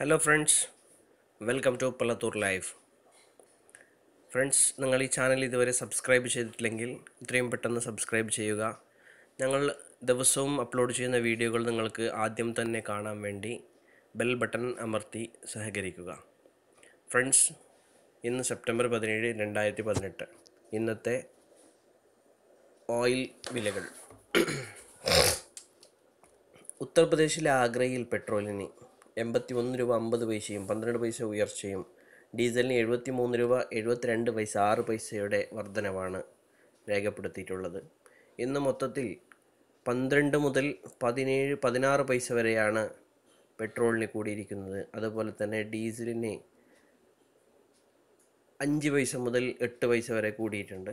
hello friends welcome to Pallathur live friends നിങ്ങൾ ഈ channel ഇതുവരെ സബ്സ്ക്രൈബ് ചെയ്തിട്ടില്ലെങ്കിൽ ഇത്രയും പെട്ടെന്ന് സബ്സ്ക്രൈബ് ചെയ്യുക ഞങ്ങൾ ദിവസവും അപ്ലോഡ് ചെയ്യുന്ന വീഡിയോകൾ നിങ്ങൾക്ക് ആദ്യം തന്നെ കാണാൻ വേണ്ടി ബെൽ ബട്ടൺ അമർത്തി സഹകരിക്കുക ഫ്രണ്ട്സ് ഇന്ന് സെപ്റ്റംബർ പതിനേഴ് രണ്ടായിരത്തി പതിനെട്ട് ഇന്നത്തെ ഓയിൽ വിലകൾ ഉത്തർപ്രദേശിലെ ആഗ്രയിൽ പെട്രോളിന് എൺപത്തി ഒന്ന് രൂപ അമ്പത് പൈസയും പന്ത്രണ്ട് പൈസ ഉയർച്ചയും ഡീസലിന് എഴുപത്തി മൂന്ന് രൂപ എഴുപത്തിരണ്ട് പൈസ ആറ് പൈസയുടെ വർധനവാണ് രേഖപ്പെടുത്തിയിട്ടുള്ളത് ഇന്ന് മൊത്തത്തിൽ പന്ത്രണ്ട് മുതൽ പതിനേഴ് പതിനാറ് പൈസ വരെയാണ് പെട്രോളിന് കൂടിയിരിക്കുന്നത് അതുപോലെ തന്നെ ഡീസലിന് അഞ്ച് പൈസ മുതൽ എട്ട് പൈസ വരെ കൂടിയിട്ടുണ്ട്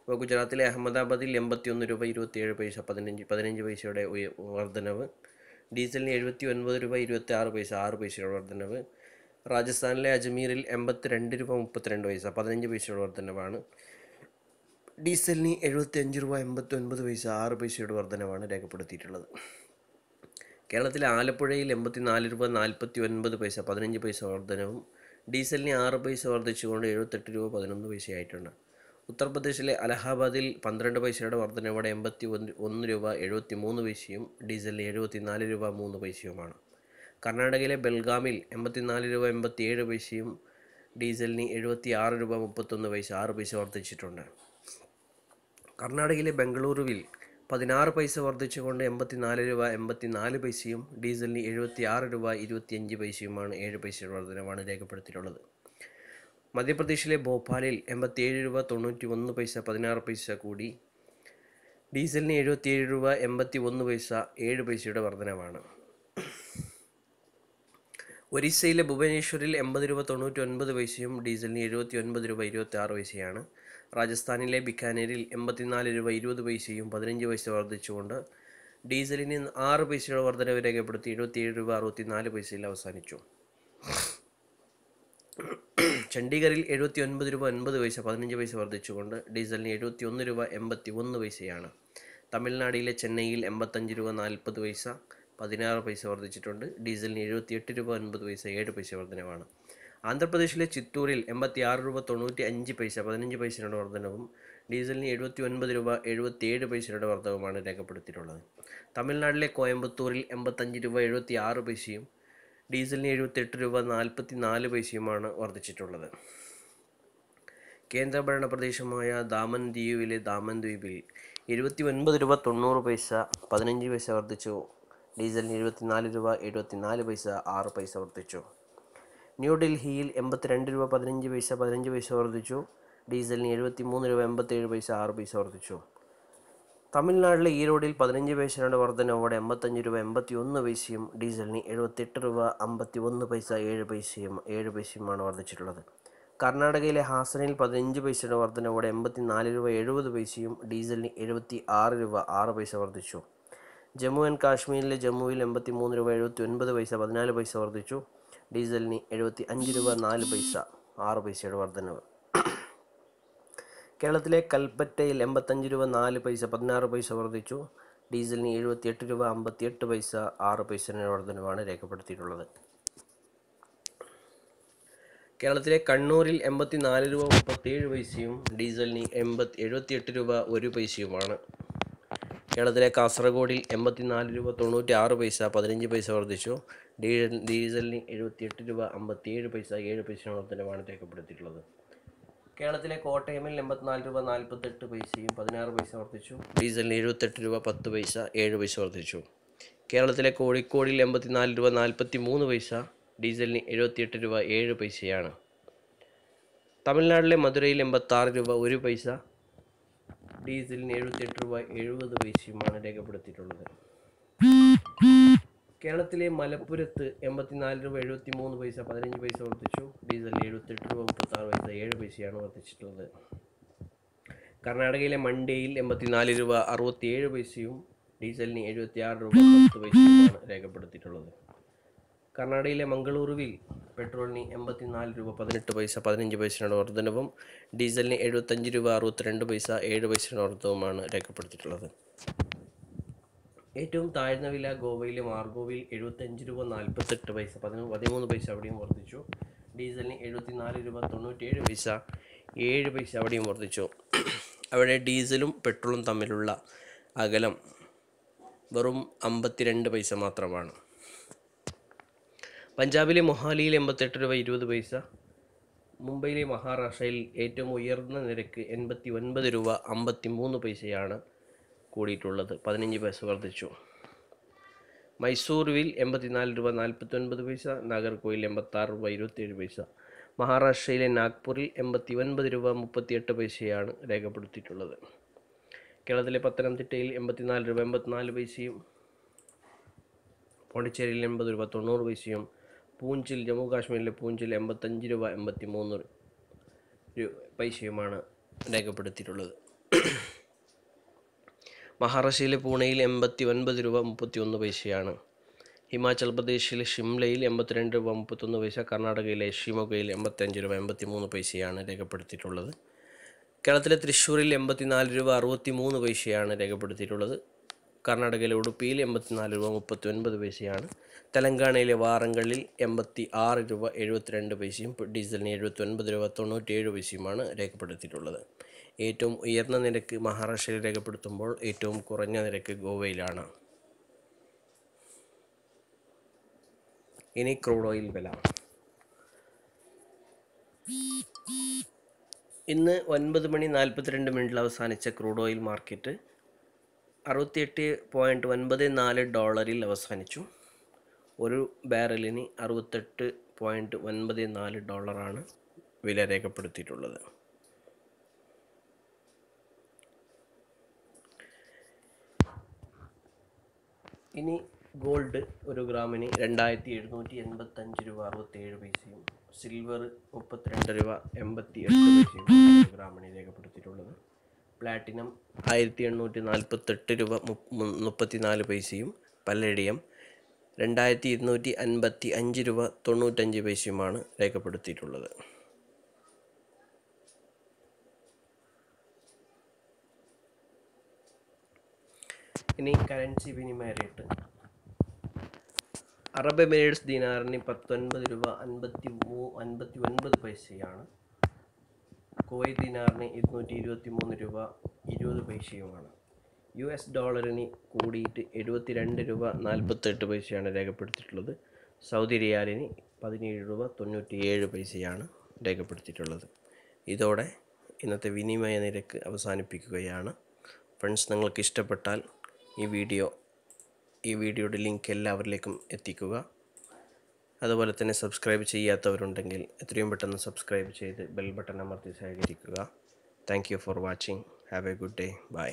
ഇപ്പോൾ ഗുജറാത്തിലെ അഹമ്മദാബാദിൽ എൺപത്തി ഒന്ന് രൂപ ഇരുപത്തിയേഴ് പൈസ പതിനഞ്ച് പതിനഞ്ച് പൈസയുടെ ഉയ വർധനവ് ഡീസലിന് എഴുപത്തി ഒൻപത് രൂപ ഇരുപത്തി ആറ് പൈസ ആറ് പൈസയുടെ വർധനവ് രാജസ്ഥാനിലെ അജ്മീറിൽ എൺപത്തിരണ്ട് രൂപ മുപ്പത്തിരണ്ട് പൈസ പതിനഞ്ച് പൈസയുടെ വർധനവാണ് ഡീസലിന് എഴുപത്തി അഞ്ച് രൂപ എൺപത്തി ഒൻപത് പൈസ ആറ് പൈസയുടെ വർധനവാണ് രേഖപ്പെടുത്തിയിട്ടുള്ളത് കേരളത്തിലെ ആലപ്പുഴയിൽ എൺപത്തി നാല് രൂപ നാൽപ്പത്തി ഒൻപത് പൈസ പതിനഞ്ച് പൈസ വർധനവും ഡീസലിന് ആറ് പൈസ വർദ്ധിച്ചുകൊണ്ട് എഴുപത്തെട്ട് രൂപ പതിനൊന്ന് പൈസയായിട്ടുണ്ട് ഉത്തർപ്രദേശിലെ അലഹാബാദിൽ പന്ത്രണ്ട് പൈസയുടെ വർധനയോടെ എൺപത്തി ഒന്ന് രൂപ എഴുപത്തി മൂന്ന് പൈസയും ഡീസൽ എഴുപത്തിനാല് രൂപ മൂന്ന് പൈസയുമാണ് കർണാടകയിലെ ബെൽഗാമിൽ എൺപത്തിനാല് രൂപ എൺപത്തി ഏഴ് പൈസയും ഡീസലിന് എഴുപത്തി ആറ് രൂപ മുപ്പത്തൊന്ന് പൈസ ആറ് പൈസ വർദ്ധിച്ചിട്ടുണ്ട് കർണാടകയിലെ ബംഗളൂരുവിൽ പതിനാറ് പൈസ വർദ്ധിച്ചുകൊണ്ട് എൺപത്തിനാല് രൂപ എൺപത്തിനാല് പൈസയും ഡീസലിന് എഴുപത്തി ആറ് രൂപ ഇരുപത്തിയഞ്ച് പൈസയുമാണ് ഏഴ് പൈസയുടെ വർധനമാണ് രേഖപ്പെടുത്തിയിട്ടുള്ളത് മധ്യപ്രദേശിലെ ഭോപ്പാലിൽ എൺപത്തിയേഴ് രൂപ തൊണ്ണൂറ്റി ഒന്ന് പൈസ പതിനാറ് പൈസ കൂടി ഡീസലിന് എഴുപത്തിയേഴ് രൂപ എൺപത്തി ഒന്ന് പൈസ ഏഴ് പൈസയുടെ വർധനവാണ് ഒറീസയിലെ ഭുവനേശ്വറിൽ എൺപത് രൂപ തൊണ്ണൂറ്റി ഒൻപത് പൈസയും ഡീസലിന് എഴുപത്തി ഒൻപത് രൂപ ഇരുപത്തി ആറ് പൈസയാണ് രാജസ്ഥാനിലെ ബിക്കാനേരിൽ എൺപത്തിനാല് രൂപ ഇരുപത് പൈസയും പതിനഞ്ച് പൈസ വർദ്ധിച്ചുകൊണ്ട് ഡീസലിന് ആറ് പൈസയുടെ വർധനവ് രേഖപ്പെടുത്തി എഴുപത്തിയേഴ് രൂപ അറുപത്തി നാല് പൈസയിൽ അവസാനിച്ചു ചണ്ഡീഗറിൽ എഴുപത്തി ഒൻപത് രൂപ ഒൻപത് പൈസ പതിനഞ്ച് പൈസ വർദ്ധിച്ചുകൊണ്ട് ഡീസലിന് എഴുപത്തി ഒന്ന് രൂപ എൺപത്തി ഒന്ന് പൈസയാണ് തമിഴ്നാടിലെ ചെന്നൈയിൽ എൺപത്തഞ്ച് രൂപ നാൽപ്പത് പൈസ പതിനാറ് പൈസ വർദ്ധിച്ചിട്ടുണ്ട് ഡീസലിന് എഴുപത്തി എട്ട് രൂപ ഒൻപത് പൈസ ഏഴ് പൈസ വർധനവാണ് ആന്ധ്രാപ്രദേശിലെ ചിത്തൂരിൽ എൺപത്തി ആറ് രൂപ തൊണ്ണൂറ്റി അഞ്ച് പൈസ പതിനഞ്ച് പൈസയുടെ വർധനവും ഡീസലിന് എഴുപത്തി ഒൻപത് രൂപ എഴുപത്തി ഏഴ് പൈസയുടെ വർധനവുമാണ് രേഖപ്പെടുത്തിയിട്ടുള്ളത് തമിഴ്നാട്ടിലെ കോയമ്പത്തൂരിൽ എൺപത്തഞ്ച് രൂപ എഴുപത്തി ആറ് പൈസയും ഡീസലിന് എഴുപത്തെട്ട് രൂപ നാൽപ്പത്തി നാല് പൈസയുമാണ് വർദ്ധിച്ചിട്ടുള്ളത് കേന്ദ്രഭരണ പ്രദേശമായ ദാമൻ ദ്വീപിലെ ദാമൻ ദ്വീപിൽ എഴുപത്തി ഒൻപത് രൂപ തൊണ്ണൂറ് പൈസ പതിനഞ്ച് പൈസ വർദ്ധിച്ചു ഡീസലിന് എഴുപത്തിനാല് രൂപ എഴുപത്തിനാല് പൈസ ആറ് പൈസ വർദ്ധിച്ചു ന്യൂഡൽഹിയിൽ എൺപത്തിരണ്ട് രൂപ പതിനഞ്ച് പൈസ പതിനഞ്ച് പൈസ വർദ്ധിച്ചു ഡീസലിന് എഴുപത്തി മൂന്ന് രൂപ എൺപത്തേഴ് പൈസ ആറ് പൈസ വർദ്ധിച്ചു തമിഴ്നാട്ടിലെ ഈരോഡിൽ പതിനഞ്ച് പൈസയുടെ വർധനവോടെ എൺപത്തഞ്ച് രൂപ എൺപത്തി ഒന്ന് പൈസയും ഡീസലിന് എഴുപത്തെട്ട് രൂപ അമ്പത്തി ഒന്ന് പൈസ ഏഴ് പൈസയും ഏഴ് പൈസയുമാണ് വർദ്ധിച്ചിട്ടുള്ളത് കർണാടകയിലെ ഹാസനിൽ പതിനഞ്ച് പൈസയുടെ വർധനവോടെ എൺപത്തിനാല് രൂപ എഴുപത് പൈസയും ഡീസലിന് എഴുപത്തി ആറ് രൂപ ആറ് പൈസ വർദ്ധിച്ചു ജമ്മു ആൻഡ് കാശ്മീരിലെ ജമ്മുവിൽ എൺപത്തി മൂന്ന് രൂപ എഴുപത്തി ഒൻപത് പൈസ പതിനാല് പൈസ വർദ്ധിച്ചു ഡീസലിന് എഴുപത്തി അഞ്ച് രൂപ നാല് പൈസ ആറ് പൈസയുടെ വർധനവ് കേരളത്തിലെ കൽപ്പറ്റയിൽ എൺപത്തഞ്ച് രൂപ നാല് പൈസ പതിനാറ് പൈസ വർദ്ധിച്ചു ഡീസലിന് എഴുപത്തിയെട്ട് രൂപ അമ്പത്തിയെട്ട് പൈസ ആറ് പൈസയുടെ വർധനവാണ് രേഖപ്പെടുത്തിയിട്ടുള്ളത് കേരളത്തിലെ കണ്ണൂരിൽ എൺപത്തി നാല് രൂപ മുപ്പത്തിയേഴ് പൈസയും ഡീസലിന് എൺപത്തി എഴുപത്തിയെട്ട് രൂപ ഒരു പൈസയുമാണ് കേരളത്തിലെ കാസർഗോഡിൽ എൺപത്തിനാല് രൂപ തൊണ്ണൂറ്റി ആറ് പൈസ പതിനഞ്ച് പൈസ വർദ്ധിച്ചു ഡീസലിന് എഴുപത്തിയെട്ട് രൂപ അമ്പത്തിയേഴ് പൈസ ഏഴ് പൈസ വർധനമാണ് രേഖപ്പെടുത്തിയിട്ടുള്ളത് കേരളത്തിലെ കോട്ടയമിൽ എൺപത്തിനാല് രൂപ നാൽപ്പത്തെട്ട് പൈസയും പതിനാറ് പൈസ വർദ്ധിച്ചു ഡീസലിന് എഴുപത്തെട്ട് രൂപ പത്ത് പൈസ ഏഴ് പൈസ വർദ്ധിച്ചു കേരളത്തിലെ കോഴിക്കോടിൽ എൺപത്തിനാല് രൂപ നാൽപ്പത്തി മൂന്ന് പൈസ ഡീസലിന് എഴുപത്തിയെട്ട് രൂപ ഏഴ് പൈസയാണ് തമിഴ്നാട്ടിലെ മധുരയിൽ എൺപത്താറ് രൂപ ഒരു പൈസ ഡീസലിന് എഴുപത്തിയെട്ട് രൂപ എഴുപത് പൈസയുമാണ് രേഖപ്പെടുത്തിയിട്ടുള്ളത് കേരളത്തിലെ മലപ്പുറത്ത് എൺപത്തിനാല് രൂപ എഴുപത്തി മൂന്ന് പൈസ പതിനഞ്ച് പൈസ വർദ്ധിച്ചു ഡീസൽ എഴുപത്തെട്ട് രൂപ മുപ്പത്താറ് പൈസ ഏഴ് പൈസയാണ് വർദ്ധിച്ചിട്ടുള്ളത് കർണാടകയിലെ മണ്ടിയിൽ എൺപത്തിനാല് രൂപ അറുപത്തി ഏഴ് പൈസയും ഡീസലിന് എഴുപത്തിയാറ് രൂപ പത്ത് പൈസയുമാണ് രേഖപ്പെടുത്തിയിട്ടുള്ളത് കർണാടകയിലെ മംഗളൂരുവിൽ പെട്രോളിന് എൺപത്തിനാല് രൂപ പതിനെട്ട് പൈസ പതിനഞ്ച് പൈസയാണ് വർധനവും ഡീസലിന് എഴുപത്തഞ്ച് രൂപ അറുപത്തിരണ്ട് പൈസ ഏഴ് പൈസയുടെ വർദ്ധവുമാണ് രേഖപ്പെടുത്തിയിട്ടുള്ളത് ഏറ്റവും താഴ്ന്ന വില ഗോവയിലെ മാർഗോവിൽ എഴുപത്തഞ്ച് രൂപ നാൽപ്പത്തെട്ട് പൈസ പതിനൊന്ന് പതിമൂന്ന് പൈസ അവിടെയും വർദ്ധിച്ചു ഡീസലിന് എഴുപത്തിനാല് രൂപ തൊണ്ണൂറ്റിയേഴ് പൈസ ഏഴ് പൈസ അവിടെയും വർദ്ധിച്ചു അവിടെ ഡീസലും പെട്രോളും തമ്മിലുള്ള അകലം വെറും അമ്പത്തിരണ്ട് പൈസ മാത്രമാണ് പഞ്ചാബിലെ മൊഹാലിയിൽ എൺപത്തെട്ട് രൂപ ഇരുപത് പൈസ മുംബൈയിലെ മഹാരാഷ്ട്രയിൽ ഏറ്റവും ഉയർന്ന നിരക്ക് എൺപത്തി ഒൻപത് രൂപ അമ്പത്തി മൂന്ന് പൈസയാണ് കൂടിയിട്ടുള്ളത് പതിനഞ്ച് പൈസ വർദ്ധിച്ചു മൈസൂരുവിൽ എൺപത്തിനാല് രൂപ നാൽപ്പത്തി ഒൻപത് പൈസ നാഗർകോയിൽ എൺപത്താറ് രൂപ ഇരുപത്തിയേഴ് പൈസ മഹാരാഷ്ട്രയിലെ നാഗ്പൂരിൽ എൺപത്തി ഒൻപത് രൂപ മുപ്പത്തിയെട്ട് പൈസയാണ് രേഖപ്പെടുത്തിയിട്ടുള്ളത് കേരളത്തിലെ പത്തനംതിട്ടയിൽ എൺപത്തിനാല് രൂപ എൺപത്തിനാല് പൈസയും പോണ്ടിച്ചേരിയിൽ എൺപത് രൂപ തൊണ്ണൂറ് പൈസയും പൂഞ്ചിൽ ജമ്മു കാശ്മീരിലെ പൂഞ്ചിൽ എൺപത്തഞ്ച് രൂപ എൺപത്തി മൂന്ന് പൈസയുമാണ് രേഖപ്പെടുത്തിയിട്ടുള്ളത് മഹാരാഷ്ട്രയിലെ പൂണെയിൽ എൺപത്തി ഒൻപത് രൂപ മുപ്പത്തി ഒന്ന് പൈസയാണ് ഹിമാചൽ പ്രദേശിലെ ഷിംലയിൽ എൺപത്തിരണ്ട് രൂപ മുപ്പത്തൊന്ന് പൈസ കർണാടകയിലെ ഷിമോഗയിൽ എൺപത്തഞ്ച് രൂപ എൺപത്തി മൂന്ന് പൈസയാണ് രേഖപ്പെടുത്തിയിട്ടുള്ളത് കേരളത്തിലെ തൃശ്ശൂരിൽ എൺപത്തിനാല് രൂപ അറുപത്തി മൂന്ന് പൈസയാണ് രേഖപ്പെടുത്തിയിട്ടുള്ളത് കർണാടകയിലെ ഉടുപ്പിയിൽ എൺപത്തിനാല് രൂപ മുപ്പത്തി ഒൻപത് പൈസയാണ് തെലങ്കാനയിലെ വാറങ്കളിൽ എൺപത്തി ആറ് രൂപ എഴുപത്തിരണ്ട് പൈസയും ഡീസലിന് എഴുപത്തി ഒൻപത് രൂപ തൊണ്ണൂറ്റി ഏഴ് പൈസയുമാണ് രേഖപ്പെടുത്തിയിട്ടുള്ളത് ഏറ്റവും ഉയർന്ന നിരക്ക് മഹാരാഷ്ട്രയിൽ രേഖപ്പെടുത്തുമ്പോൾ ഏറ്റവും കുറഞ്ഞ നിരക്ക് ഗോവയിലാണ് ഇനി ക്രൂഡ് ഓയിൽ വില ഇന്ന് ഒൻപത് മണി നാൽപ്പത്തിരണ്ട് മിനിറ്റിൽ അവസാനിച്ച ക്രൂഡ് ഓയിൽ മാർക്കറ്റ് അറുപത്തിയെട്ട് പോയിൻറ്റ് ഒൻപത് നാല് ഡോളറിൽ അവസാനിച്ചു ഒരു ബാരലിന് അറുപത്തെട്ട് പോയിൻറ്റ് ഒൻപത് നാല് ഡോളറാണ് വില രേഖപ്പെടുത്തിയിട്ടുള്ളത് ഇനി ഗോൾഡ് ഒരു ഗ്രാമിന് രണ്ടായിരത്തി എഴുന്നൂറ്റി എൺപത്തഞ്ച് രൂപ അറുപത്തേഴ് പൈസയും സിൽവർ മുപ്പത്തിരണ്ട് രൂപ എൺപത്തി എട്ട് പൈസയും ഗ്രാമിന് രേഖപ്പെടുത്തിയിട്ടുള്ളത് പ്ലാറ്റിനം ആയിരത്തി എണ്ണൂറ്റി നാൽപ്പത്തെട്ട് രൂപ മുപ്പത്തി നാല് പൈസയും പല്ലടിയം രണ്ടായിരത്തി ഇരുന്നൂറ്റി അൻപത്തി അഞ്ച് രൂപ തൊണ്ണൂറ്റഞ്ച് പൈസയുമാണ് രേഖപ്പെടുത്തിയിട്ടുള്ളത് ഇനി കറൻസി വിനിമയ റേറ്റ് അറബ് എമിറേറ്റ്സ് ദിനാറിന് പത്തൊൻപത് രൂപ അൻപത്തി മൂ അൻപത്തി ഒൻപത് പൈസയാണ് കോയി ദിനാറിന് ഇരുന്നൂറ്റി ഇരുപത്തി മൂന്ന് രൂപ ഇരുപത് പൈസയുമാണ് യു എസ് ഡോളറിന് കൂടിയിട്ട് എഴുപത്തി രണ്ട് രൂപ നാൽപ്പത്തെട്ട് പൈസയാണ് രേഖപ്പെടുത്തിയിട്ടുള്ളത് സൗദി റിയാലിന് പതിനേഴ് രൂപ തൊണ്ണൂറ്റിയേഴ് പൈസയാണ് രേഖപ്പെടുത്തിയിട്ടുള്ളത് ഇതോടെ ഇന്നത്തെ വിനിമയ നിരക്ക് അവസാനിപ്പിക്കുകയാണ് ഫ്രണ്ട്സ് നിങ്ങൾക്ക് ഇഷ്ടപ്പെട്ടാൽ ഈ വീഡിയോ ഈ വീഡിയോയുടെ ലിങ്ക് എല്ലാവരിലേക്കും എത്തിക്കുക അതുപോലെ തന്നെ സബ്സ്ക്രൈബ് ചെയ്യാത്തവരുണ്ടെങ്കിൽ എത്രയും പെട്ടെന്ന് സബ്സ്ക്രൈബ് ചെയ്ത് ബെൽ ബട്ടൺ അമർത്തി സഹകരിക്കുക thank for watching have a good day by